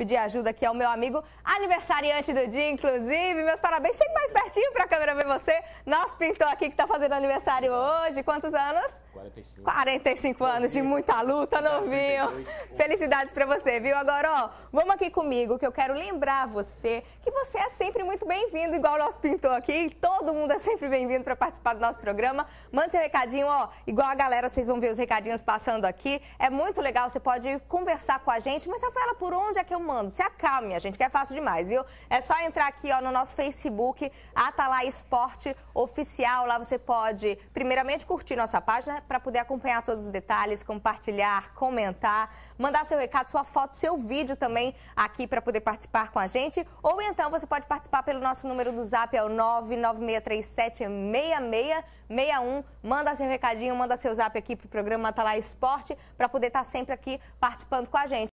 pedir ajuda aqui ao meu amigo aniversariante do dia, inclusive. Meus parabéns. Chegue mais pertinho para a câmera ver você. Nosso pintor aqui que está fazendo aniversário hoje. Quantos anos? 45. 45 anos de muita luta, novinho. Felicidades para você, viu? Agora, ó, vamos aqui comigo que eu quero lembrar você você é sempre muito bem-vindo, igual o nosso pintor aqui. Todo mundo é sempre bem-vindo para participar do nosso programa. Mande seu recadinho, ó, igual a galera, vocês vão ver os recadinhos passando aqui. É muito legal, você pode conversar com a gente. Mas falo, por onde é que eu mando? Se acalme, a gente, que é fácil demais, viu? É só entrar aqui, ó, no nosso Facebook, Atalá Esporte Oficial. Lá você pode, primeiramente, curtir nossa página para poder acompanhar todos os detalhes, compartilhar, comentar, mandar seu recado, sua foto, seu vídeo também aqui para poder participar com a gente. Ou entrar então você pode participar pelo nosso número do zap, é o 996376661. Manda seu recadinho, manda seu zap aqui pro programa Tá Lá Esporte, para poder estar tá sempre aqui participando com a gente.